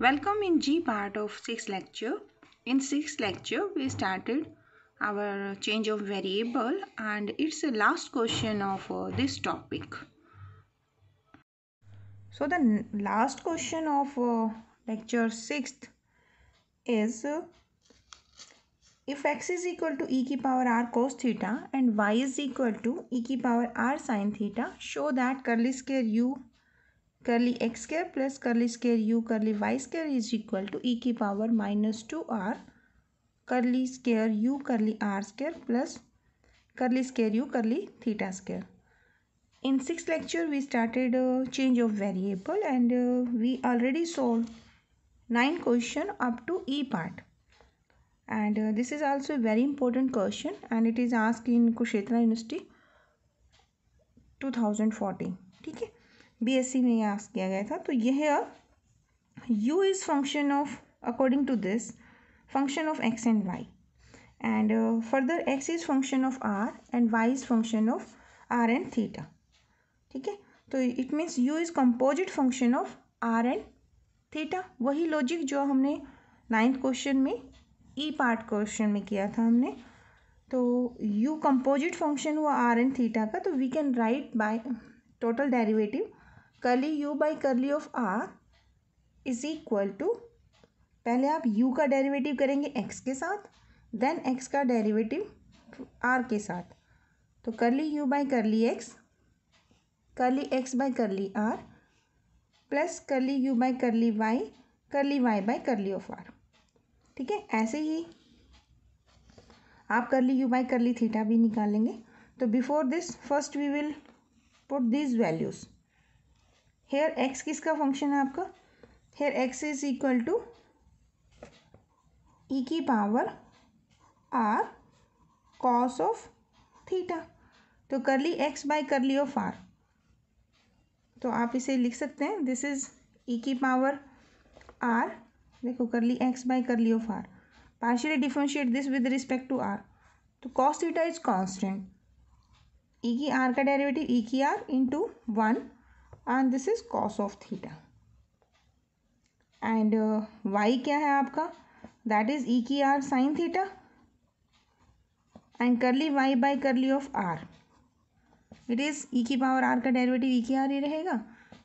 Welcome in G part of 6th lecture. In 6th lecture, we started our change of variable and it's the last question of uh, this topic. So the last question of uh, lecture 6th is uh, if x is equal to e ki power r cos theta and y is equal to e ki power r sin theta, show that curly square u curly x square plus curly square you curly y square is equal to ई की power minus two r curly square you curly r square plus curly square you curly theta square in six lecture we started change of variable and we already solve nine question up to e part and this is also very important question and it is ask in Kurukshetra University two thousand fourteen BSc में ask किया गया था तो यह अब is function of according to this function of x and y and further x is function of are and y is function of r and theta ठीक है तो it means u is composite function of are and theta वही logic जो हमने ninth question में ई part question में किया था हमने तो यू कंपोजिट फंक्शन हुआ आर एंड थीटा का तो we can write by total derivative curly u by curly of r is equal to पहले आप यू का डेरिवेटिव करेंगे एक्स के साथ देन एक्स का डेरिवेटिव आर के साथ तो curly u by curly x curly x by curly r plus curly u by curly y curly y by curly of r ठीक है ऐसे ही आप करली यू बाई करली थीटा भी निकालेंगे तो before this first we will put this values here x किसका फंक्शन है आपका here x is equal to ई की power r cos of theta तो curly x by curly of r तो आप इसे लिख सकते हैं दिस इज ई की पावर आर देखो curly x by curly of r partially differentiate this with respect to r तो cos theta is constant e की आर का डेरिवेटिव ई e की into one and this is cos of theta and y क्या है आपका that is e की r sine theta and curly y by curly of r it is e की power r का derivative e e की r ही रहेगा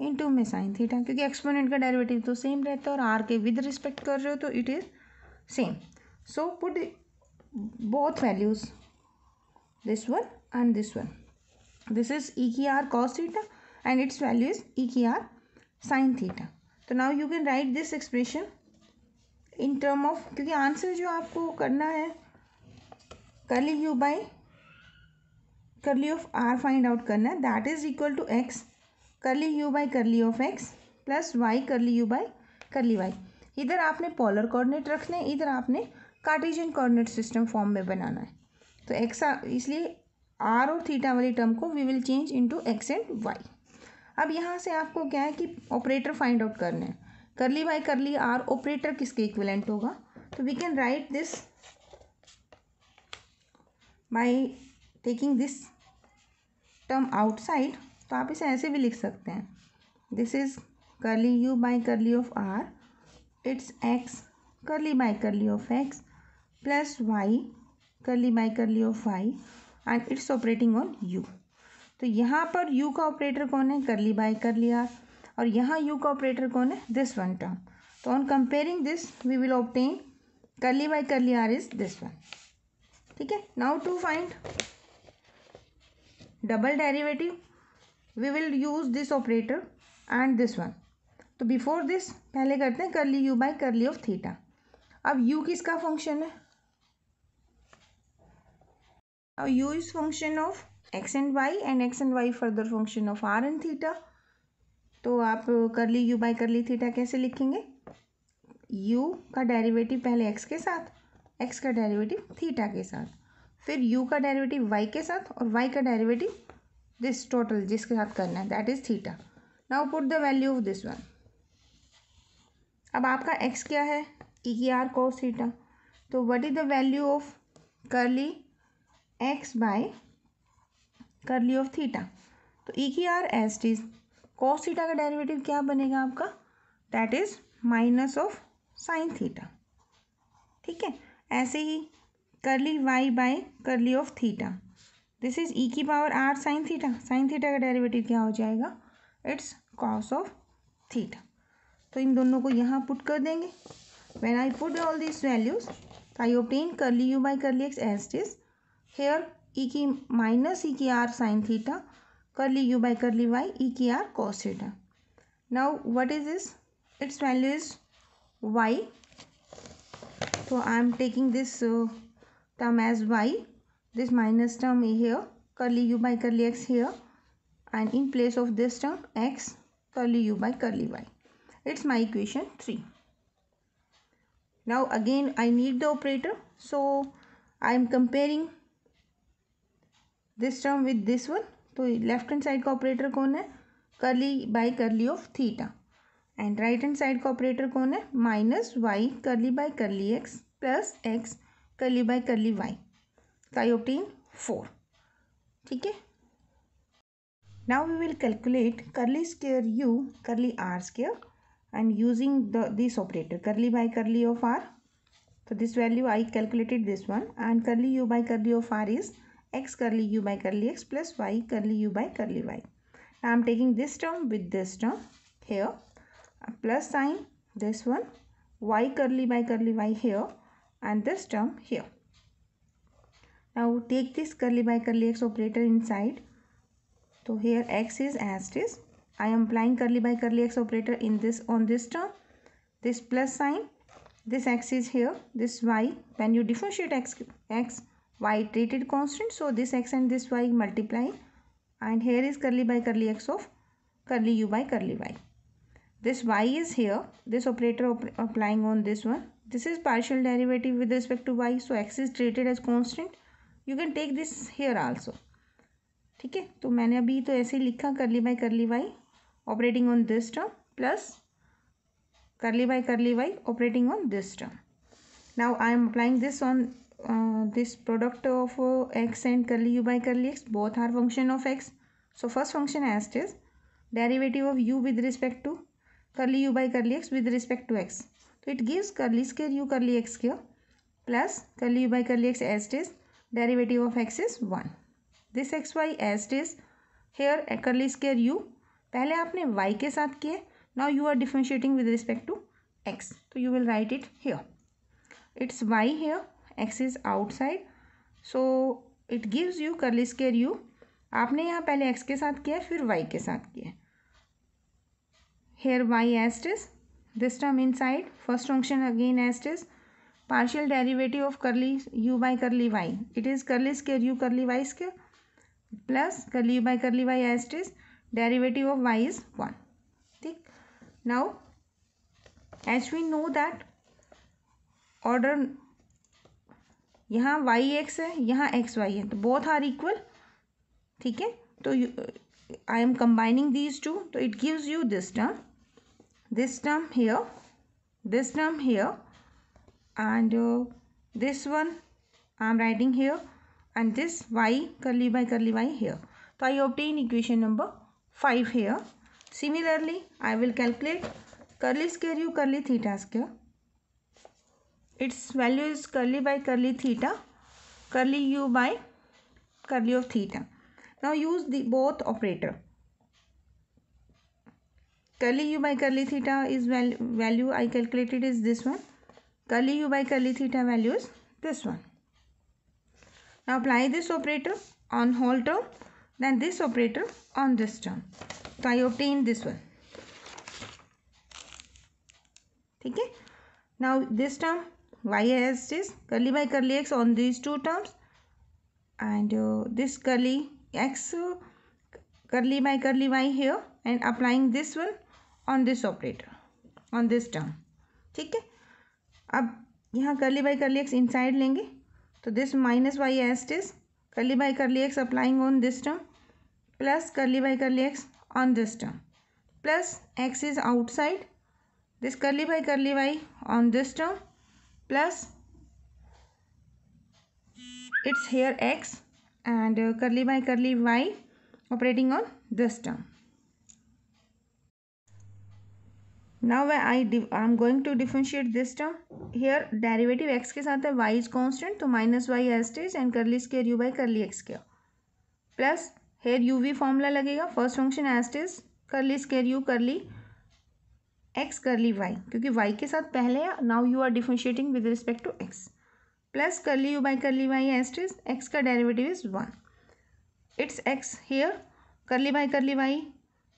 into में sine theta क्योंकि एक्सपोनेंट का डेरिवेटिव तो सेम रहता है और आर के विद रिस्पेक्ट कर रहे हो तो it is same so put both values this one and this one this is e की r cos theta and its value is EKR sin theta. तो now you can write this expression in term of क्योंकि answer जो आपको करना है curly u by curly of r find out करना है that is equal to x curly u by curly of x plus y curly u by curly y. इधर आपने polar coordinate रखने इधर आपने कार्टेशियन कोऑर्डिनेट सिस्टम फॉर्म में बनाना है तो एक्स इसलिए आर और थीटा वाली टर्म को we will change into x and y अब यहाँ से आपको क्या है कि ऑपरेटर फाइंड आउट करने हैं करली बाई करली आर ऑपरेटर किसके इक्विलेंट होगा तो we can write this by taking this term outside तो आप इसे ऐसे भी लिख सकते हैं this is curly u by curly of r it's x curly by curly of x plus y curly by curly of y and it's operating on u तो यहाँ पर यू का ऑपरेटर कौन है करली बाय करली आर और यहाँ you का ऑपरेटर कौन है दिस वन टर्म तो on comparing this we will obtain curly by curly r is this one ठीक है now to find double derivative we will use this operator and this one तो before this पहले करते हैं curly u by curly of theta अब u किसका function है अब is function of x and y and x and y further function of are and theta तो आप करली यू बाई करली थीटा कैसे लिखेंगे यू का डेरिवेटिव पहले एक्स के साथ एक्स का डेरिवेटिव थीटा के साथ फिर यू का डेरिवेटिव वाई के साथ और वाई का डेरिवेटिव दिस टोटल जिसके साथ करना है that is theta now put the value of this one अब आपका एक्स क्या है ई e की आर कोस थीटा तो what is the value of curly x by curly of theta तो ई की r as it cos theta का derivative क्या बनेगा आपका that is minus of sine theta ठीक है ऐसे ही curly y by curly of theta this is e की power r sine theta sine theta का डेरिवेटिव क्या हो जाएगा इट्स कॉस ऑफ थीटा तो इन दोनों को यहाँ पुट कर देंगे when I put all this values I obtain curly u by curly x as it is here e की minus e r sine theta curly u by curly y e r cos theta. Now what is this? Its value is y. So I am taking this uh, term as y. This minus term here curly u by curly x here and in place of this term x curly u by curly y. It's my equation 3. Now again I need the operator. So I am comparing this term with this one तो left hand side का operator कौन है curly by curly of theta and right hand side का operator कौन है minus y curly by curly x plus x curly by curly y साई obtain four ठीक है now we will calculate curly square you curly r square and using the this operator curly by curly of r तो this value I calculated this one and curly u by curly of r is x curly u by curly x plus y curly u by curly y. Now I'm taking this term with this term here plus sign this one y curly by curly y here and this term here. Now take this curly by curly x operator inside. So here x is as it is. I am applying curly by curly x operator in this on this term. This plus sign, this x is here, this y. When you differentiate x, x y treated constant so this x and this y multiply and here is curly by curly x of curly u by curly y this y is here this operator op applying on this one this is partial derivative with respect to y so x is treated as constant you can take this here also ठीक है तो मैंने अभी तो ऐसे ही लिखा curly by curly y operating on this term plus curly by curly y operating on this term now I am applying this on this product of x and curly u by curly x both are function of x so first function as it is derivative of u with respect to curly u by curly x with respect to x तो it gives curly square you curly x square plus curly u by curly x as it is derivative of x is one this x y as it is here curly square u पहले आपने y के साथ किए now you are differentiating with respect to x तो you will write it here it's y here x is outside so it gives you curly square u आपने यहाँ पहले x के साथ किया फिर y के साथ किया here y as it is this term inside first function again as it is partial derivative of curly u by curly y it is curly square you curly y square plus curly u by curly y as it is derivative of y is one ठीक now h we know that order यहाँ y x है यहाँ x Y है तो both are equal ठीक है तो I am combining these two तो it gives you this term this term here this term here and this one I am writing here and this y curly by curly y here तो I obtain equation number five here similarly I will calculate curly square u curly theta square its value is curly by curly theta curly u by curly of theta now use the both operator curly u by curly theta is val value i calculated is this one curly u by curly theta value is this one now apply this operator on whole term then this operator on this term so i obtain this one okay now this term y as it is curly by x on this two terms and this uh, x curly x curly by curly y here and applying this one on this operator on this term ठीक है अब यहाँ curly by curly x inside लेंगे तो this minus y as this curly by curly x applying on this term plus curly by curly x on this term plus x is outside this curly by curly y on this term plus it's here x and curly by curly y operating on this term now I I am going to differentiate this term here derivative x के साथ है y is constant तो minus y as it is and curly square u by curly x के plus here u v formula लगेगा first function as it is curly square you curly x curly y क्योंकि y के साथ पहले now you are differentiating with respect to x plus curly u by curly y is x का derivative is one it's x here curly by curly y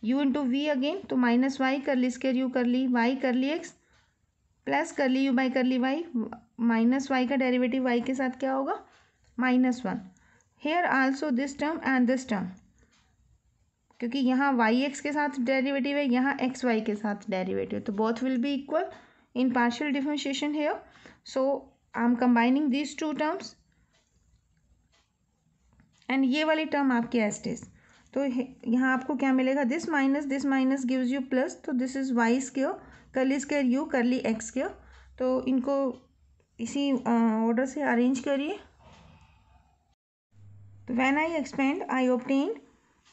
u into we again तो minus y curly square u curly y curly x plus curly u by curly y minus y का derivative y के साथ क्या होगा minus one here also this term and this term क्योंकि यहाँ y x के साथ डेरिवेटिव है यहाँ एक्स वाई के साथ डेरिवेटिव तो both will be equal in partial differentiation है so I am combining these two terms and ये वाली टर्म आपकी एस्टेज तो यहाँ आपको क्या मिलेगा this minus this minus gives you plus तो this is y square curly square you curly x square तो इनको इसी ऑर्डर से अरेंज करिए तो when I expand I obtain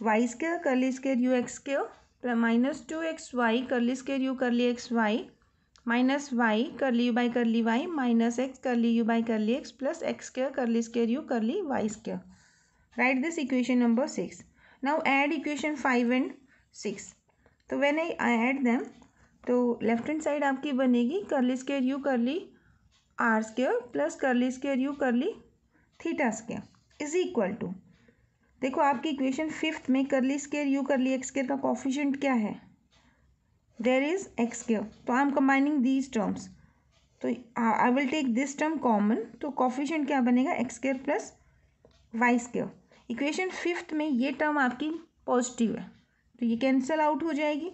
y square curly square u x square minus two x y curly square you curly x y minus y curly u by curly y minus x curly u by curly x plus x square curly square you curly y square right this equation number six now add equation five and six तो when I add them तो left hand side आपकी बनेगी curly square you curly r square plus curly square you curly theta square is equal to देखो आपकी equation fifth में curly square you curly x square का coefficient क्या है there is x square तो I am combining these terms तो I will take this term common तो coefficient क्या बनेगा x square plus y square equation fifth में ये टर्म आपकी पॉजिटिव है तो ये कैंसल आउट हो जाएगी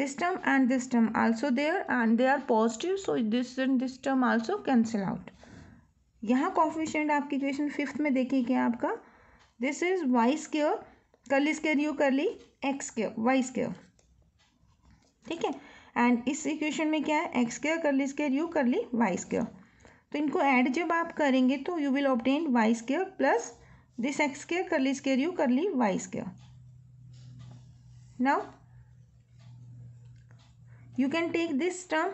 this term and this term also there and they are positive so this and this term also cancel out यहाँ कॉफिशेंट आपकी इक्वेशन फिफ्थ में देखिए क्या आपका this is y square curly square u ली x square y square ठीक है and इस इक्वेशन में क्या है x square curly square u ली वाई स्केयर तो इनको ऐड जब आप करेंगे तो you will obtain y square plus this x square curly square u curly y square now you can take this term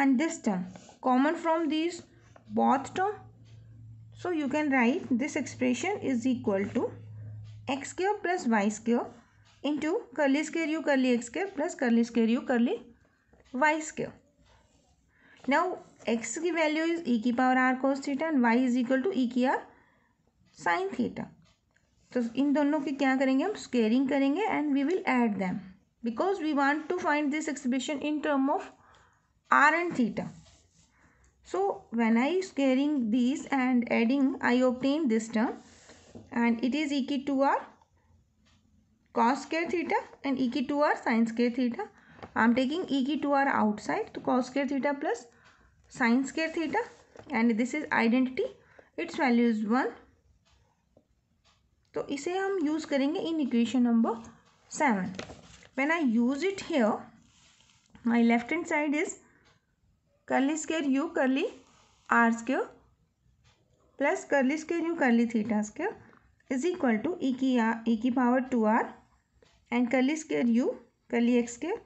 and this term common from this both term So you can write this expression is equal to x square plus y square into curly square u curly x square plus curly square u curly y square. Now x की value is e की power r cos theta and y इज equal to e की r sin theta तो इन दोनों की क्या करेंगे हम स्केयरिंग करेंगे and we will add them because we want to find this expression in term of are and theta So when I squaring these and adding I obtain this term and it is equal to r cos square theta and equal to r sin square theta. I am taking equal to r outside to cos square theta plus sin square theta and this is identity its value is 1 to ise hum use karenge in equation number 7 when I use it here my left hand side is 1 curly square you curly R square plus curly square you curly theta square is equal to ई की R E e की power two R and curly square you curly x square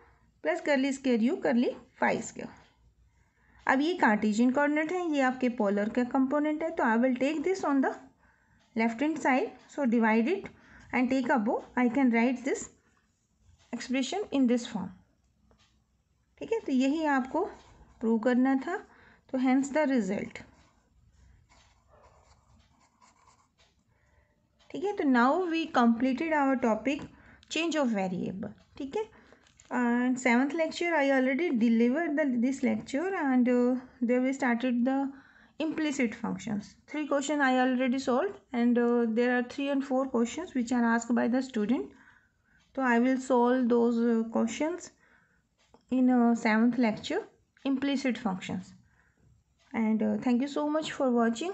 plus curly square you curly five square अब ये Cartesian coordinate है ये आपके polar का component है तो I will take this on the left hand side so divide it and take above I can write this expression in this form ठीक है तो यही आपको प्रूव करना था तो हैंस द रिजल्ट ठीक है तो now we completed our topic change of variable ठीक है and seventh lecture I already deliver the this lecture and they we started the implicit functions three question I already solve and there are three and four question which are ask by the student तो I will solve those question in seventh lecture implicit functions and uh, thank you so much for watching